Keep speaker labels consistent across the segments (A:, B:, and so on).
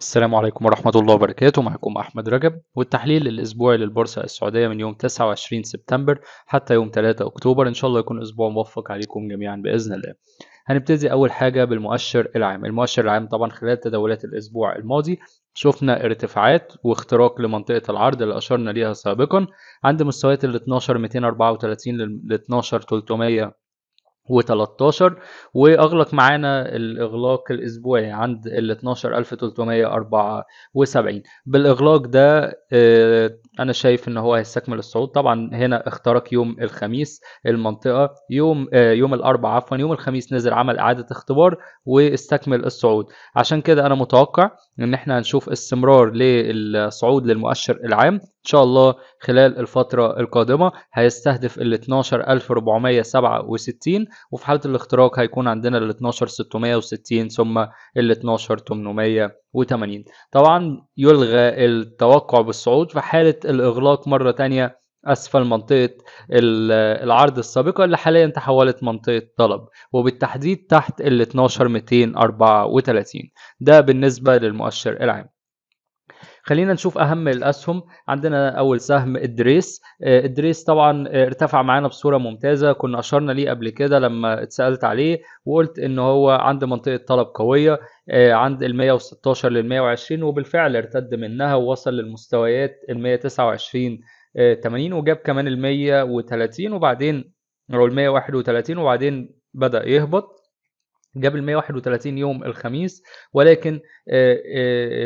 A: السلام عليكم ورحمة الله وبركاته معكم أحمد رجب والتحليل الأسبوعي للبورصة السعودية من يوم 29 سبتمبر حتى يوم 3 أكتوبر إن شاء الله يكون أسبوع موفق عليكم جميعا بإذن الله هنبتدي أول حاجة بالمؤشر العام المؤشر العام طبعا خلال تداولات الأسبوع الماضي شفنا ارتفاعات واختراق لمنطقة العرض اللي أشرنا ليها سابقا عند مستويات ال 12234 لل 12300 و13 واغلق معانا الاغلاق الاسبوعي عند ال 12374 بالاغلاق ده آه، انا شايف ان هو هيستكمل الصعود طبعا هنا اخترق يوم الخميس المنطقه يوم آه، يوم الاربعاء عفوا يوم الخميس نزل عمل اعاده اختبار واستكمل الصعود عشان كده انا متوقع ان احنا هنشوف استمرار للصعود للمؤشر العام ان شاء الله خلال الفترة القادمة هيستهدف ال 12467 وفي حالة الاختراق هيكون عندنا ال 12660 ثم ال 12880 طبعا يلغى التوقع بالصعود في حالة الإغلاق مرة تانية اسفل منطقه العرض السابقه اللي حاليا تحولت منطقه طلب وبالتحديد تحت ال 12234 ده بالنسبه للمؤشر العام خلينا نشوف اهم الاسهم عندنا اول سهم ادريس آه، ادريس طبعا آه، ارتفع معانا بصوره ممتازه كنا اشرنا ليه قبل كده لما اتسالت عليه وقلت ان هو عند منطقه طلب قويه آه، عند ال 116 لل 120 وبالفعل ارتد منها ووصل للمستويات ال 129 80 وجاب كمان ال 130 وبعدين او ال 131 وبعدين بدا يهبط قبل 131 يوم الخميس ولكن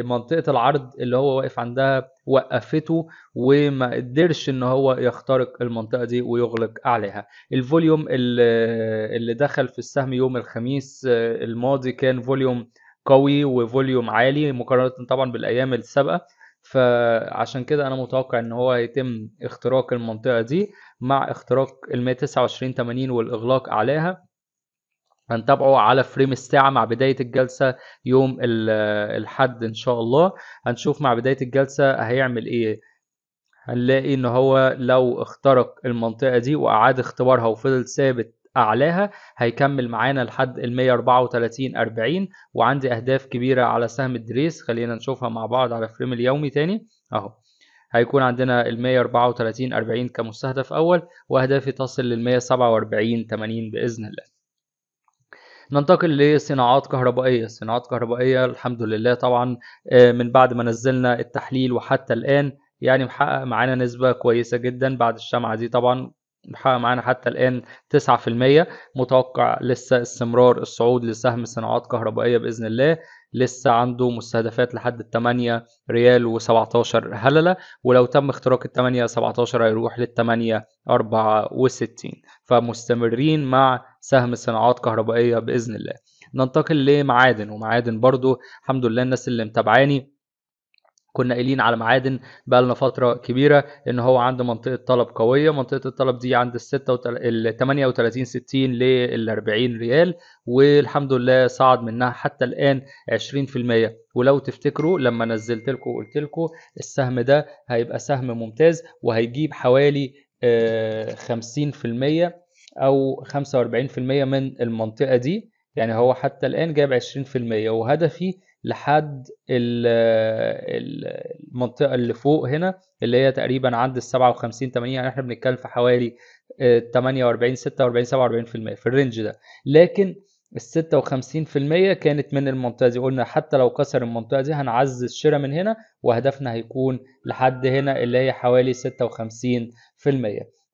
A: منطقه العرض اللي هو واقف عندها وقفته وما قدرش ان هو يخترق المنطقه دي ويغلق عليها الفوليوم اللي دخل في السهم يوم الخميس الماضي كان فوليوم قوي وفوليوم عالي مقارنه طبعا بالايام السابقه فعشان كده انا متوقع ان هو هيتم اختراق المنطقه دي مع اختراق ال 129 80 والاغلاق عليها هنتابعه على فريم الساعة مع بداية الجلسة يوم الحد إن شاء الله هنشوف مع بداية الجلسة هيعمل إيه هنلاقي إن هو لو اخترق المنطقة دي وأعاد اختبارها وفضل ثابت أعلاها هيكمل معانا لحد ال 134 40 وعندي أهداف كبيرة على سهم الدريس خلينا نشوفها مع بعض على فريم اليومي تاني أهو هيكون عندنا ال 134 40 كمستهدف أول وأهدافي تصل لل 147 80 بإذن الله ننتقل لصناعات كهربائية صناعات كهربائية الحمد لله طبعا آه، من بعد ما نزلنا التحليل وحتى الآن يعني محقق معانا نسبة كويسة جدا بعد الشمعة دي طبعا محقق معانا حتى الآن 9% متوقع لسه استمرار الصعود لسهم صناعات كهربائية بإذن الله لسه عنده مستهدفات لحد ال 8 ريال و17 هللة ولو تم اختراق ال 8 17 هيروح لل 8 64 فمستمرين مع سهم الصناعات الكهربائية بإذن الله ننتقل لمعادن ومعادن برضو الحمد لله الناس اللي متابعاني كنا قايلين على معادن بقالنا فتره كبيره ان هو عند منطقه طلب قويه منطقه الطلب دي عند ال 38 60 لل 40 ريال والحمد لله صعد منها حتى الان 20% ولو تفتكروا لما نزلت لكم وقلت لكم السهم ده هيبقى سهم ممتاز وهيجيب حوالي 50% آه، أو 45% من المنطقة دي يعني هو حتى الآن جايب 20% وهدفي لحد المنطقة اللي فوق هنا اللي هي تقريبا عند ال 57 80 يعني احنا بنتكلم في حوالي 48 46 47% في الرينج ده لكن ال 56% كانت من المنطقة دي قلنا حتى لو كسر المنطقة دي هنعزز شراء من هنا وهدفنا هيكون لحد هنا اللي هي حوالي 56%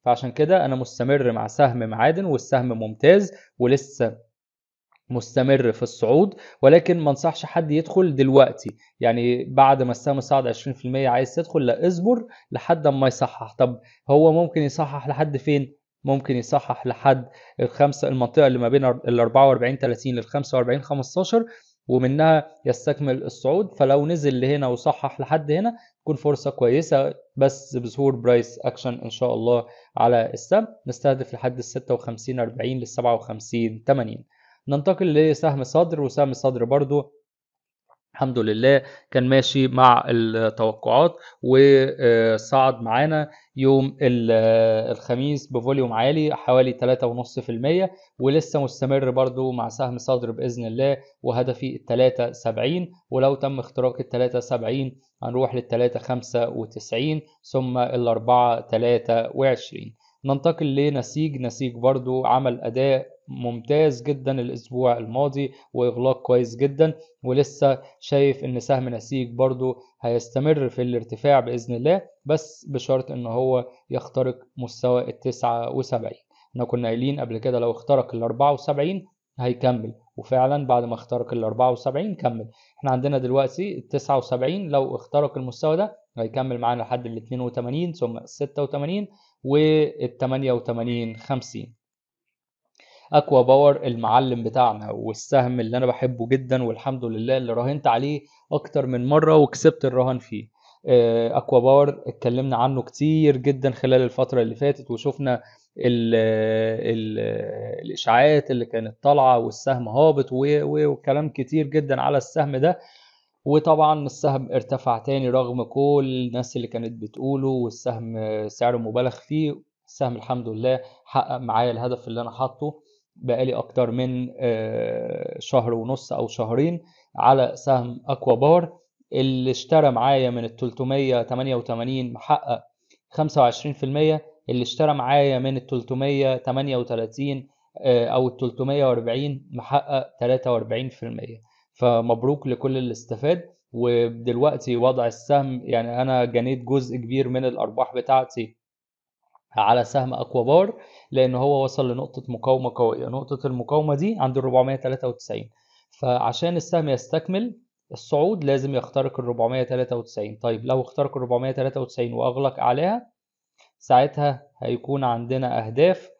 A: فعشان كده انا مستمر مع سهم معادن والسهم ممتاز ولسه مستمر في الصعود ولكن ما انصحش حد يدخل دلوقتي يعني بعد ما السهم صعد 20% عايز تدخل لا اصبر لحد ما يصحح طب هو ممكن يصحح لحد فين ممكن يصحح لحد الخمسه المنطقه اللي ما بين ال 44 30 لل 45 15 ومنها يستكمل الصعود فلو نزل لهنا وصحح لحد هنا تكون فرصة كويسة بس بظهور برايس اكشن ان شاء الله على السهم نستهدف لحد ال 56 40 لل 57 80 ننتقل لسهم صدر وسهم صدر برضو الحمد لله كان ماشي مع التوقعات وصعد معانا يوم آه، الخميس بفوليوم عالي حوالي 3.5% ولسه مستمر برضو مع سهم صدر بإذن الله وهدفي التلاتة سبعين ولو تم اختراق التلاتة سبعين هنروح لل خمسة وتسعين ثم الأربعة تلاتة وعشرين ننتقل لنسيج نسيج برضو عمل أداء ممتاز جدا الأسبوع الماضي وإغلاق كويس جدا ولسه شايف إن سهم نسيج برضو هيستمر في الارتفاع بإذن الله بس بشرط إن هو يخترق مستوى التسعة وسبعين احنا كنا قايلين قبل كده لو اخترق ال 74 هيكمل وفعلا بعد ما اخترق ال 74 كمل احنا عندنا دلوقتي ال 79 لو اخترق المستوى ده هيكمل معانا لحد ال 82 ثم 86 وال 88 50 اكوا باور المعلم بتاعنا والسهم اللي انا بحبه جدا والحمد لله اللي راهنت عليه اكتر من مره وكسبت الرهان فيه اكوا آه، باور اتكلمنا عنه كتير جدا خلال الفتره اللي فاتت وشفنا الـ الـ الاشاعات اللي كانت طالعه والسهم هابط وكلام كتير جدا على السهم ده وطبعا السهم ارتفع تاني رغم كل الناس اللي كانت بتقوله والسهم سعره مبالغ فيه السهم الحمد لله حقق معايا الهدف اللي انا حاطه بقالي اكتر من آه، شهر ونص او شهرين على سهم اكوا بار اللي اشترى معايا من ال 388 محقق 25% اللي اشترى معايا من ال 338 آه، او ال 340 محقق 43% فمبروك لكل اللي استفاد ودلوقتي وضع السهم يعني انا جنيت جزء كبير من الارباح بتاعتي على سهم اكوا بار لان هو وصل لنقطه مقاومه قويه نقطه المقاومه دي عند ال 493 فعشان السهم يستكمل الصعود لازم يخترق ال 493 طيب لو اخترق ال 493 واغلق عليها ساعتها هيكون عندنا اهداف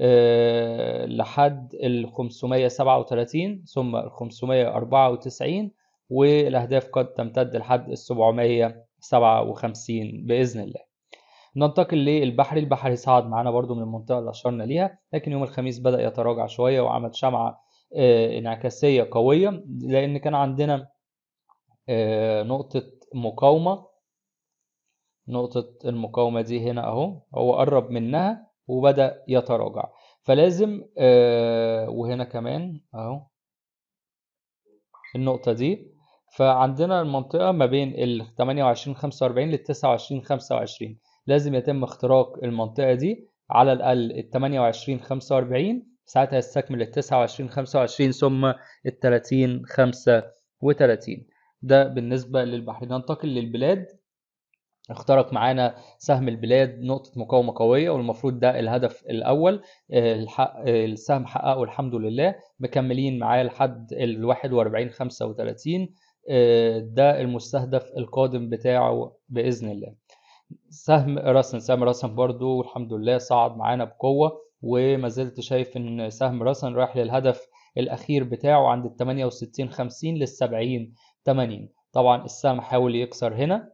A: آه، لحد ال 537 ثم ال 594 والأهداف قد تمتد لحد ال 757 بإذن الله ننتقل للبحري البحري صعد معانا برضو من المنطقة اللي أشرنا ليها لكن يوم الخميس بدأ يتراجع شوية وعمل شمعة آه، انعكاسية قوية لأن كان عندنا آه، نقطة مقاومة نقطة المقاومة دي هنا أهو هو قرب منها وبدأ يتراجع فلازم آه، وهنا كمان اهو النقطة دي فعندنا المنطقة ما بين ال 28 45 لل 29 25 لازم يتم اختراق المنطقة دي على الأقل ال 28 45 ساعتها يستكمل ال 29 25 ثم ال 30 35 ده بالنسبة للبحرين ننتقل للبلاد اخترق معانا سهم البلاد نقطة مقاومة قوية والمفروض ده الهدف الأول آه، آه، السهم حققه الحمد لله مكملين معاه لحد ال 41 35 ده المستهدف القادم بتاعه بإذن الله سهم راسن سهم راسن برضو والحمد لله صعد معانا بقوة وما زلت شايف إن سهم راسن رايح للهدف الأخير بتاعه عند ال 68 50 لل 70 80 طبعا السهم حاول يكسر هنا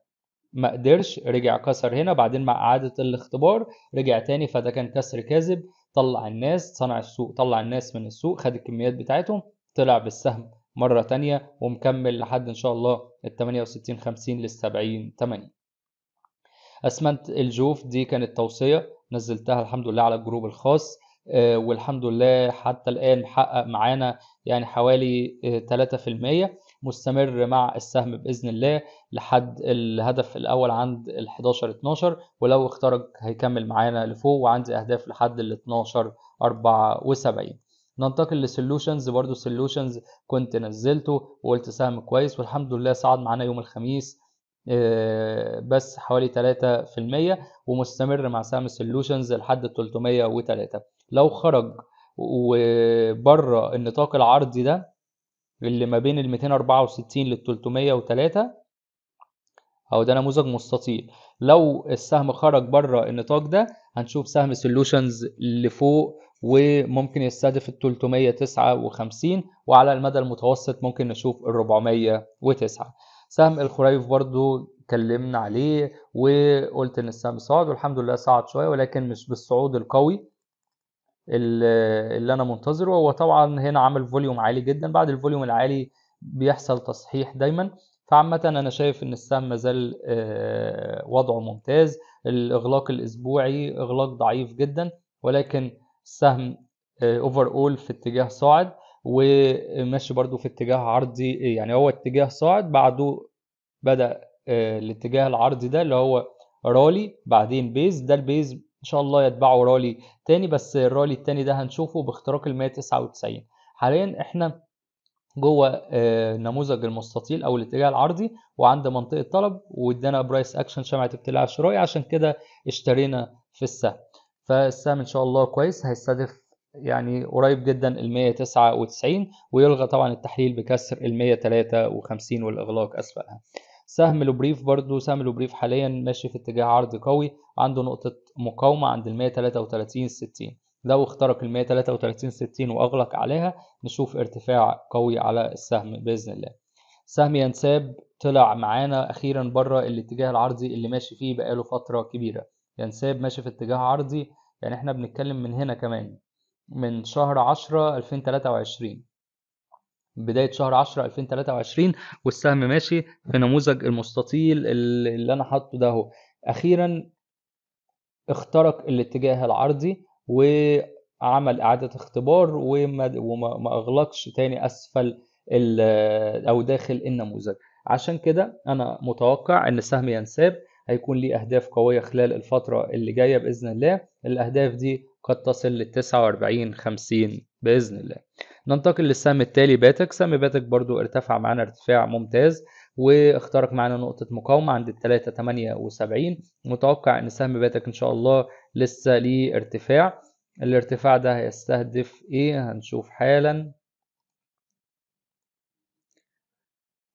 A: ما قدرش رجع كسر هنا بعدين مع إعادة الاختبار رجع تاني فده كان كسر كاذب طلع الناس صنع السوق طلع الناس من السوق خد الكميات بتاعتهم طلع بالسهم مرة تانية ومكمل لحد إن شاء الله ال 68 50 لل 70 8 أسمنت الجوف دي كانت توصية نزلتها الحمد لله على الجروب الخاص آه، والحمد لله حتى الآن حقق معانا يعني حوالي 3% آه، مستمر مع السهم باذن الله لحد الهدف الاول عند ال 11 12 ولو اخترق هيكمل معانا لفوق وعندي اهداف لحد ال 12 74 ننتقل لسولوشنز برضو سولوشنز كنت نزلته وقلت سهم كويس والحمد لله صعد معانا يوم الخميس آه، بس حوالي 3% ومستمر مع سهم سولوشنز لحد 303 لو خرج وبره النطاق العرضي ده اللي ما بين ال 264 لل 303 اهو ده نموذج مستطيل لو السهم خرج بره النطاق ده هنشوف سهم سولوشنز لفوق وممكن يستهدف ال 359 وعلى المدى المتوسط ممكن نشوف ال 409 سهم الخريف برضو اتكلمنا عليه وقلت ان السهم صعد والحمد لله صعد شويه ولكن مش بالصعود القوي اللي انا منتظره هو طبعا هنا عامل فوليوم عالي جدا بعد الفوليوم العالي بيحصل تصحيح دايما فعامة أنا شايف إن السهم مازال آه، وضعه ممتاز الإغلاق الأسبوعي إغلاق ضعيف جدا ولكن السهم أوفر آه، أول في اتجاه صاعد وماشي برضو في اتجاه عرضي يعني هو اتجاه صاعد بعده بدأ آه، الاتجاه العرضي ده اللي هو رالي بعدين بيز ده البيز ان شاء الله يتبعوا رالي تاني بس الرالي التاني ده هنشوفه باختراق ال 199 حاليا احنا جوه آه، نموذج المستطيل او الاتجاه العرضي وعند منطقه طلب وادانا برايس اكشن شمعه ابتلاع شرائي عشان كده اشترينا في السهم فالسهم ان شاء الله كويس هيستهدف يعني قريب جدا ال 199 ويلغى طبعا التحليل بكسر ال 153 والاغلاق اسفلها سهم لوبريف برضو سهم لوبريف حاليا ماشي في اتجاه عرض قوي عنده نقطة مقاومة عند المية تلاتة وتلاتين ستين لو اخترق المية تلاتة وتلاتين ستين واغلق عليها نشوف ارتفاع قوي على السهم باذن الله سهم ينساب طلع معانا اخيرا بره الاتجاه العرضي اللي ماشي فيه بقاله فترة كبيرة ينساب ماشي في اتجاه عرضي يعني احنا بنتكلم من هنا كمان من شهر عشرة الفين تلاتة وعشرين بداية شهر 10 2023 والسهم ماشي في نموذج المستطيل اللي أنا حاطه ده هو أخيرا اخترق الاتجاه العرضي وعمل إعادة اختبار وما, وما أغلقش تاني أسفل أو داخل النموذج عشان كده أنا متوقع إن السهم ينساب هيكون ليه أهداف قوية خلال الفترة اللي جاية بإذن الله الأهداف دي قد تصل لل 49 50 بإذن الله ننتقل للسهم التالي باتك سهم باتك برضو ارتفع معانا ارتفاع ممتاز واخترق معانا نقطة مقاومة عند ال 378 متوقع ان سهم باتك ان شاء الله لسه ليه ارتفاع الارتفاع ده هيستهدف ايه هنشوف حالا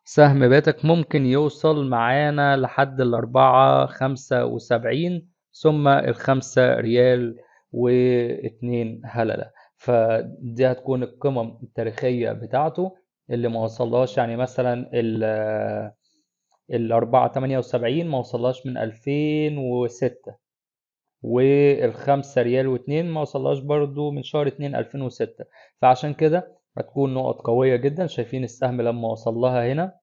A: سهم باتك ممكن يوصل معانا لحد الأربعة خمسة وسبعين ثم الخمسة ريال واتنين هللة فدي هتكون القمم التاريخية بتاعته اللي ما وصلهاش يعني مثلا ال ال تمانية وسبعين ما وصلهاش من ألفين وستة والخمسة ريال واتنين ما وصلهاش برضو من شهر اتنين ألفين وستة فعشان كده هتكون نقط قوية جدا شايفين السهم لما وصل لها هنا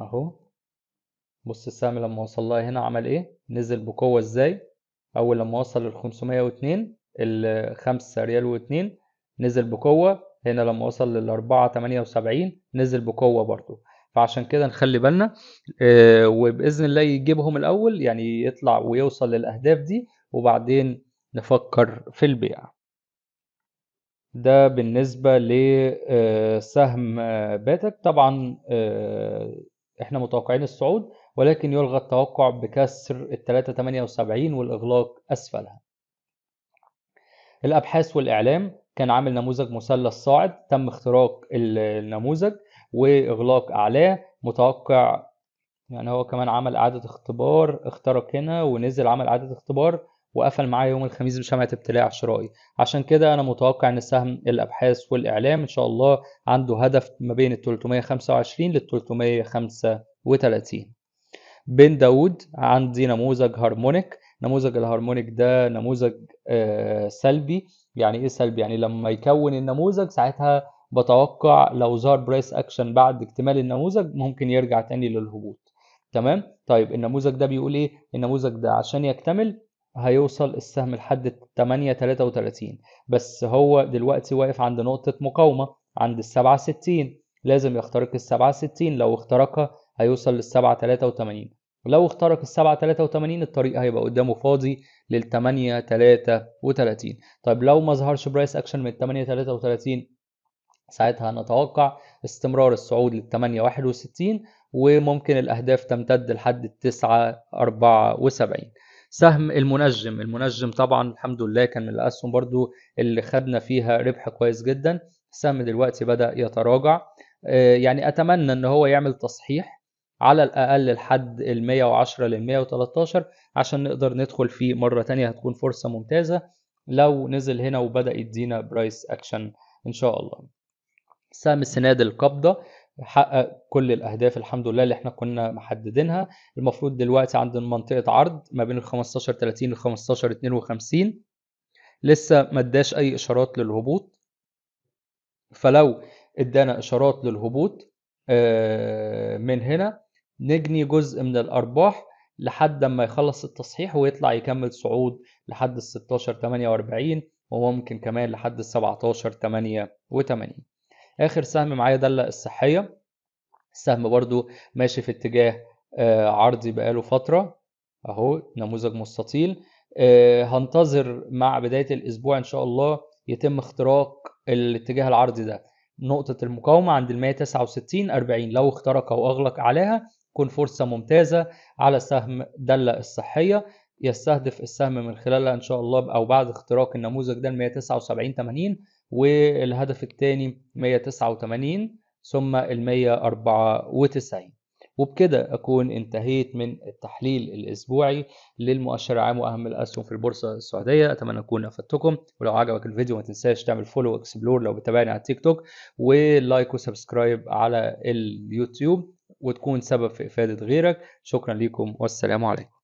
A: اهو بص السهم لما وصل لها هنا عمل ايه نزل بقوة ازاي اول لما وصل لل 502 الخمسة ريال واتنين نزل بقوة هنا لما وصل للأربعة تمانية وسبعين نزل بقوة برضو فعشان كده نخلي بالنا آه، وبإذن الله يجيبهم الأول يعني يطلع ويوصل للأهداف دي وبعدين نفكر في البيع ده بالنسبة لسهم آه، آه، باتك طبعا احنا متوقعين الصعود ولكن يلغى التوقع بكسر ال تمانية وسبعين والإغلاق أسفلها الأبحاث والإعلام كان عامل نموذج مثلث صاعد تم اختراق النموذج وإغلاق أعلاه متوقع يعني هو كمان عمل إعادة اختبار اخترق هنا ونزل عمل إعادة اختبار وقفل معاه يوم الخميس بشمعة ابتلاع شرائي عشان كده أنا متوقع إن سهم الأبحاث والإعلام إن شاء الله عنده هدف ما بين ال 325 لل 335 بن داود عندي نموذج هارمونيك نموذج الهارمونيك ده نموذج آه، سلبي يعني ايه سلبي يعني لما يكون النموذج ساعتها بتوقع لو ظهر برايس اكشن بعد اكتمال النموذج ممكن يرجع تاني للهبوط تمام طيب النموذج ده بيقول ايه النموذج ده عشان يكتمل هيوصل السهم لحد 8.33 بس هو دلوقتي واقف عند نقطة مقاومة عند ال 67 لازم يخترق ال 67 لو اخترقها هيوصل لل 7.83 ولو اخترق السبعة 83 الطريق هيبقى قدامه فاضي لل 8 33 طيب لو ما ظهرش برايس اكشن من 8 33 ساعتها نتوقع استمرار الصعود لل 8 61 وممكن الاهداف تمتد لحد ال 9 74 سهم المنجم المنجم طبعا الحمد لله كان من الاسهم برضو اللي خدنا فيها ربح كويس جدا السهم دلوقتي بدا يتراجع آه، يعني اتمنى ان هو يعمل تصحيح على الأقل لحد ال 110 لل 113 عشان نقدر ندخل فيه مرة تانية هتكون فرصة ممتازة لو نزل هنا وبدأ يدينا برايس أكشن إن شاء الله سهم السناد القبضة حقق كل الاهداف الحمد لله اللي احنا كنا محددينها المفروض دلوقتي عند منطقه عرض ما بين ال 15 30 ل 15 52 لسه ما اداش اي اشارات للهبوط فلو ادانا اشارات للهبوط آه، من هنا نجني جزء من الأرباح لحد ما يخلص التصحيح ويطلع يكمل صعود لحد ال 16 48 وممكن كمان لحد ال 17 88 آخر سهم معايا دلة الصحية السهم برضو ماشي في اتجاه آه، عرضي بقاله فترة أهو نموذج مستطيل آه، هنتظر مع بداية الأسبوع إن شاء الله يتم اختراق الاتجاه العرضي ده نقطة المقاومة عند ال 169 40 لو اخترق أو أغلق عليها تكون فرصة ممتازة على سهم دلة الصحية يستهدف السهم من خلالها إن شاء الله أو بعد اختراق النموذج ده 179 80 والهدف الثاني 189 ثم ال 194 وبكده أكون انتهيت من التحليل الأسبوعي للمؤشر العام وأهم الأسهم في البورصة السعودية أتمنى أكون أفدتكم ولو عجبك الفيديو ما تنساش تعمل فولو اكسبلور لو بتابعني على تيك توك ولايك وسبسكرايب على اليوتيوب وتكون سبب في إفادة غيرك شكرا لكم والسلام عليكم